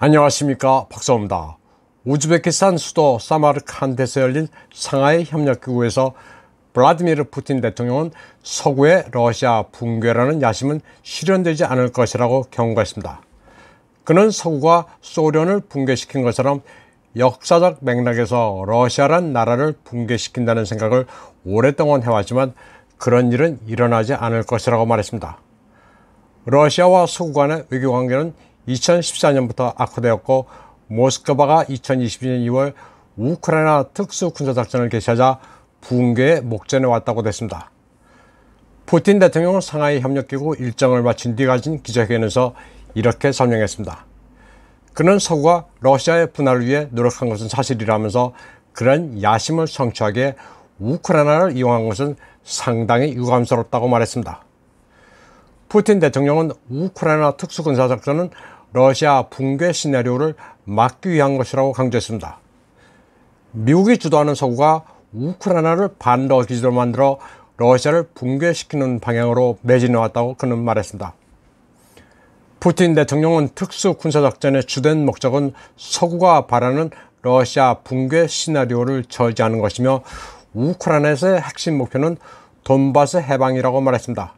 안녕하십니까 박사입니다. 우즈베키스탄 수도 사마르칸데서 열린 상하이 협력기구에서 블라디미르 푸틴 대통령은 서구의 러시아 붕괴라는 야심은 실현되지 않을 것이라고 경고했습니다. 그는 서구가 소련을 붕괴시킨 것처럼 역사적 맥락에서 러시아란 나라를 붕괴시킨다는 생각을 오랫동안 해왔지만 그런 일은 일어나지 않을 것이라고 말했습니다. 러시아와 서구 간의 외교관계는 2014년부터 악화되었고 모스크바가 2022년 2월 우크라이나 특수군사작전을 개시하자 붕괴의 목전에 왔다고 됐습니다. 푸틴 대통령은 상하이 협력기구 일정을 마친 뒤 가진 기자회견에서 이렇게 설명했습니다. 그는 서구가 러시아의 분할을 위해 노력한 것은 사실이라면서 그런 야심을 성취하게 우크라이나를 이용한 것은 상당히 유감스럽다고 말했습니다. 푸틴 대통령은 우크라이나 특수군사작전은 러시아 붕괴 시나리오를 막기 위한 것이라고 강조했습니다. 미국이 주도하는 서구가 우크라이나를 반러 기지로 만들어 러시아를 붕괴시키는 방향으로 매진해왔다고 그는 말했습니다. 푸틴 대통령은 특수 군사작전의 주된 목적은 서구가 바라는 러시아 붕괴 시나리오를 저지하는 것이며 우크라이나에서의 핵심 목표는 돈바스 해방이라고 말했습니다.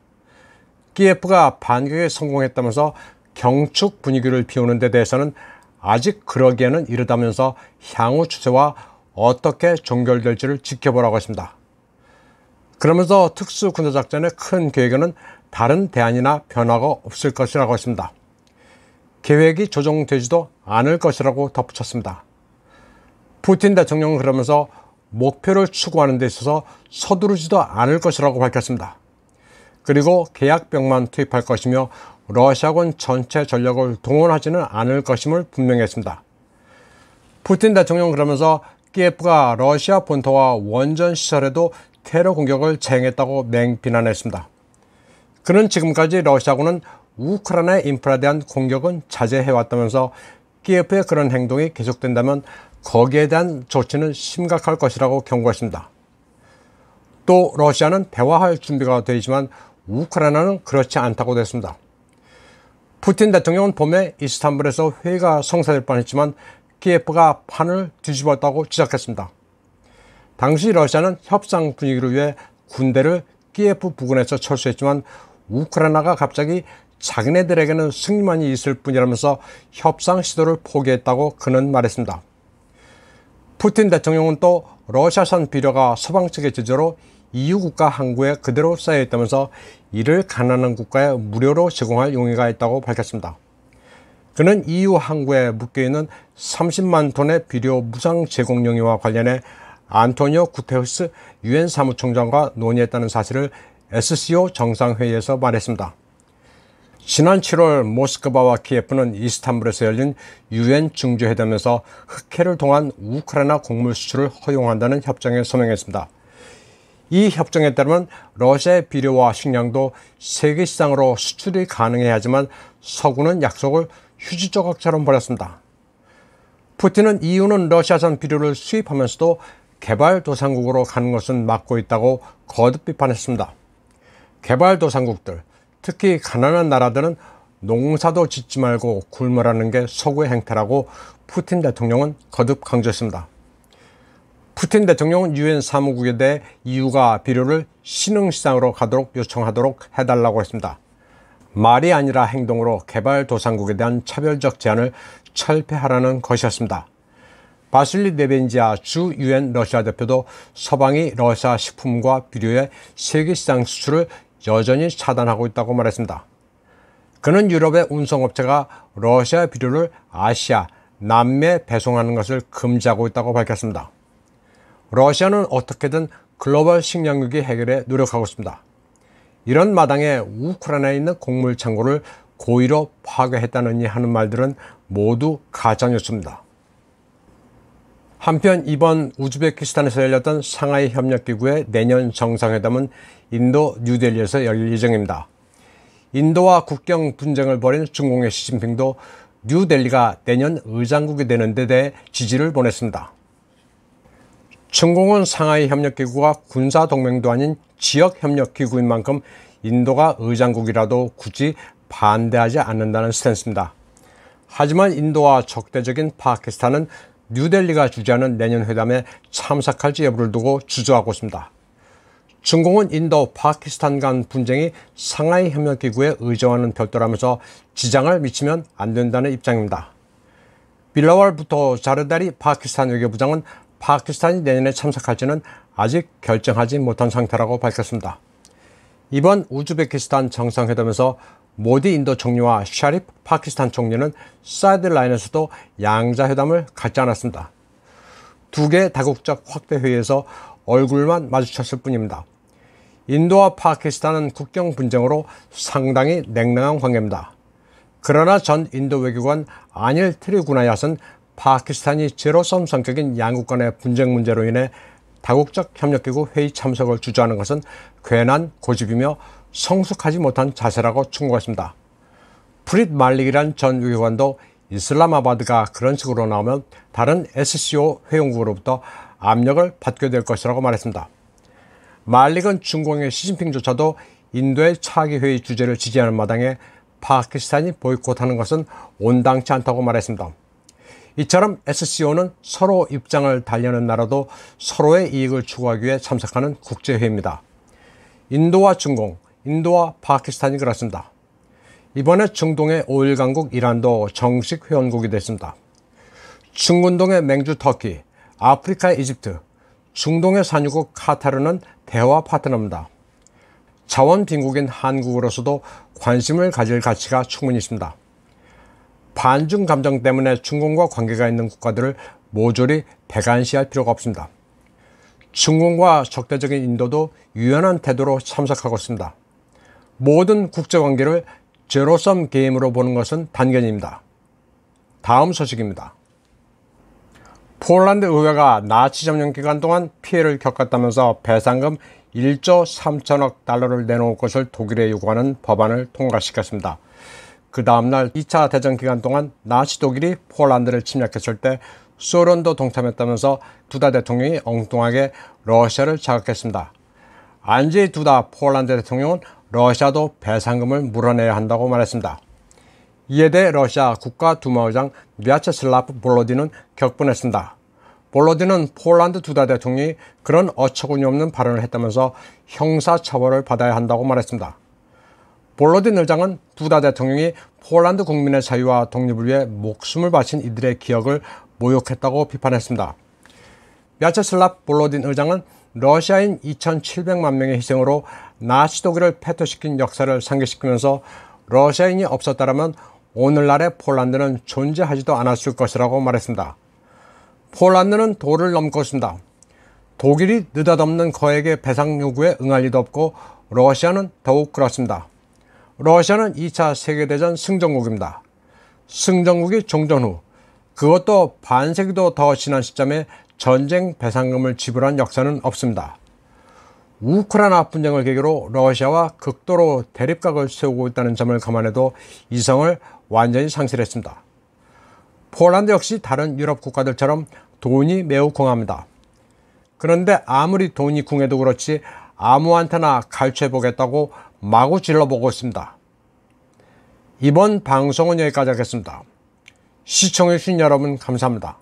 키예프가 반격에 성공했다면서 경축 분위기를 피우는 데 대해서는 아직 그러기에는 이르다면서 향후 추세와 어떻게 종결될지를 지켜보라고 했습니다. 그러면서 특수 군사 작전의 큰 계획에는 다른 대안이나 변화가 없을 것이라고 했습니다. 계획이 조정되지도 않을 것이라고 덧붙였습니다. 푸틴 대통령은 그러면서 목표를 추구하는 데 있어서 서두르지도 않을 것이라고 밝혔습니다. 그리고 계약병만 투입할 것이며 러시아군 전체 전력을 동원하지는 않을 것임을 분명했습니다. 푸틴 대통령은 그러면서 키예프가 러시아 본토와 원전 시설에도 테러 공격을 재행했다고 맹비난했습니다. 그는 지금까지 러시아군은 우크라이나의 인프라에 대한 공격은 자제해왔다면서 키예프의 그런 행동이 계속된다면 거기에 대한 조치는 심각할 것이라고 경고했습니다. 또 러시아는 대화할 준비가 되지만 우크라이나는 그렇지 않다고 됐습니다. 푸틴 대통령은 봄에 이스탄불에서 회의가 성사될 뻔했지만 키예프가 판을 뒤집었다고 지적했습니다. 당시 러시아는 협상 분위기를 위해 군대를 키예프 부근에서 철수했지만 우크라이나가 갑자기 자기네들에게는 승리만 있을 뿐이라면서 협상 시도를 포기했다고 그는 말했습니다. 푸틴 대통령은 또 러시아산 비료가 서방 측의 제재로 EU 국가 항구에 그대로 쌓여 있다면서 이를 가난한 국가에 무료로 제공할 용의가 있다고 밝혔습니다. 그는 EU 항구에 묶여있는 30만 톤의 비료 무상 제공 용의와 관련해 안토니오 구테흐스 유엔 사무총장과 논의했다는 사실을 SCO 정상회의에서 말했습니다. 지난 7월 모스크바와 키예프는 이스탄불에서 열린 유엔 중재회담에서 흑해를 통한 우크라이나 곡물 수출을 허용한다는 협정에 서명했습니다. 이 협정에 따르면 러시아의 비료와 식량도 세계 시장으로 수출이 가능해야 하지만 서구는 약속을 휴지 조각처럼 버렸습니다. 푸틴은 EU는 러시아산 비료를 수입하면서도 개발도상국으로 가는 것은 막고 있다고 거듭 비판했습니다. 개발도상국들, 특히 가난한 나라들은 농사도 짓지 말고 굶으라는 게 서구의 행태라고 푸틴 대통령은 거듭 강조했습니다. 푸틴 대통령은 유엔 사무국에 대해 이유가 비료를 신흥시장으로 가도록 요청하도록 해달라고 했습니다. 말이 아니라 행동으로 개발도상국에 대한 차별적 제한을 철폐하라는 것이었습니다. 바슬리 네벤지아 주 유엔 러시아 대표도 서방이 러시아 식품과 비료의 세계시장 수출을 여전히 차단하고 있다고 말했습니다. 그는 유럽의 운송업체가 러시아 비료를 아시아, 남미에 배송하는 것을 금지하고 있다고 밝혔습니다. 러시아는 어떻게든 글로벌 식량위기 해결에 노력하고 있습니다. 이런 마당에 우크라이나에 있는 곡물 창고를 고의로 파괴했다느니 하는 말들은 모두 가짜이었습니다 한편 이번 우즈베키스탄에서 열렸던 상하이 협력기구의 내년 정상회담은 인도 뉴델리에서 열릴 예정입니다. 인도와 국경 분쟁을 벌인 중공의 시진핑도 뉴델리가 내년 의장국이 되는 데 대해 지지를 보냈습니다. 중공은 상하이 협력기구가 군사동맹도 아닌 지역협력기구인 만큼 인도가 의장국이라도 굳이 반대하지 않는다는 스탠스입니다. 하지만 인도와 적대적인 파키스탄은 뉴델리가 주재하는 내년 회담에 참석할지 여부를 두고 주저하고 있습니다. 중공은 인도 파키스탄 간 분쟁이 상하이 협력기구에 의존하는 별도라면서 지장을 미치면 안 된다는 입장입니다. 빌라월부터 자르다리 파키스탄 외교부장은 파키스탄이 내년에 참석할지는 아직 결정하지 못한 상태라고 밝혔습니다. 이번 우즈베키스탄 정상회담에서 모디 인도 총리와 샤립 파키스탄 총리는 사이드라인에서도 양자회담을 갖지 않았습니다. 두 개 다국적 확대 회의에서 얼굴만 마주쳤을 뿐입니다. 인도와 파키스탄은 국경 분쟁으로 상당히 냉랭한 관계입니다. 그러나 전 인도 외교관 아닐 트리구나얏은 파키스탄이 제로섬 성격인 양국 간의 분쟁 문제로 인해 다국적 협력기구 회의 참석을 주저하는 것은 괜한 고집이며 성숙하지 못한 자세라고 충고했습니다. 프릿 말릭이란 전외교도 이슬라마바드가 그런 식으로 나오면 다른 SCO 회원국으로부터 압력을 받게 될 것이라고 말했습니다. 말릭은 중공의 시진핑조차도 인도의 차기 회의 주제를 지지하는 마당에 파키스탄이 보이콧하는 것은 온당치 않다고 말했습니다. 이처럼 SCO는 서로 입장을 달리는 나라도 서로의 이익을 추구하기 위해 참석하는 국제회의입니다. 인도와 중공, 인도와 파키스탄이 그렇습니다. 이번에 중동의 5일 강국 이란도 정식 회원국이 됐습니다. 중근동의 맹주 터키, 아프리카의 이집트, 중동의 산유국 카타르는 대화 파트너입니다. 자원빈국인 한국으로서도 관심을 가질 가치가 충분히 있습니다. 반중 감정 때문에 중공과 관계가 있는 국가들을 모조리 배관시할 필요가 없습니다. 중공과 적대적인 인도도 유연한 태도로 참석하고 있습니다. 모든 국제관계를 제로섬 게임으로 보는 것은 단견입니다. 다음 소식입니다. 폴란드 의회가 나치 점령 기간 동안 피해를 겪었다면서 배상금 1조 3천억 달러를 내놓을 것을 독일에 요구하는 법안을 통과시켰습니다. 그 다음날 2차 대전 기간 동안 나치 독일이 폴란드를 침략했을 때 소련도 동참했다면서 두다 대통령이 엉뚱하게 러시아를 자극했습니다. 안지 두다 폴란드 대통령은 러시아도 배상금을 물어내야 한다고 말했습니다. 이에 대해 러시아 국가두마의장 미아체슬라프 볼로디는 격분했습니다. 볼로디는 폴란드 두다 대통령이 그런 어처구니없는 발언을 했다면서 형사처벌을 받아야 한다고 말했습니다. 볼로딘 의장은 부다 대통령이 폴란드 국민의 자유와 독립을 위해 목숨을 바친 이들의 기억을 모욕했다고 비판했습니다. 야체슬랍 볼로딘 의장은 러시아인 2,700만 명의 희생으로 나치 독일을 패토시킨 역사를 상기시키면서 러시아인이 없었다면 오늘날의 폴란드는 존재하지도 않았을 것이라고 말했습니다. 폴란드는 도를 넘고있습니다 독일이 느닷없는 거액의 배상 요구에 응할 리도 없고 러시아는 더욱 그렇습니다. 러시아는 2차 세계대전 승전국입니다. 승전국이 종전 후 그것도 반세기도 더 지난 시점에 전쟁 배상금을 지불한 역사는 없습니다. 우크라이나 분쟁을 계기로 러시아와 극도로 대립각을 세우고 있다는 점을 감안해도 이성을 완전히 상실했습니다. 폴란드 역시 다른 유럽 국가들처럼 돈이 매우 궁합니다 그런데 아무리 돈이 궁해도 그렇지 아무한테나 갈취해보겠다고 마구 질러보고 있습니다. 이번 방송은 여기까지 하겠습니다. 시청해주신 여러분 감사합니다.